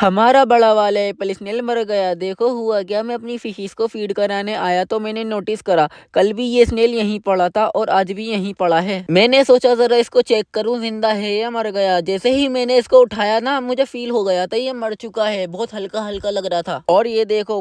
हमारा बड़ा वाला एप्पल स्नेल मर गया देखो हुआ क्या मैं अपनी फिशिस को फीड कराने आया तो मैंने नोटिस करा कल भी ये स्नेल यहीं पड़ा था और आज भी यहीं पड़ा है मैंने सोचा ज़रा इसको चेक करूं जिंदा है या मर गया जैसे ही मैंने इसको उठाया ना मुझे फील हो गया था ये मर चुका है बहुत हल्का हल्का लग रहा था और ये देखो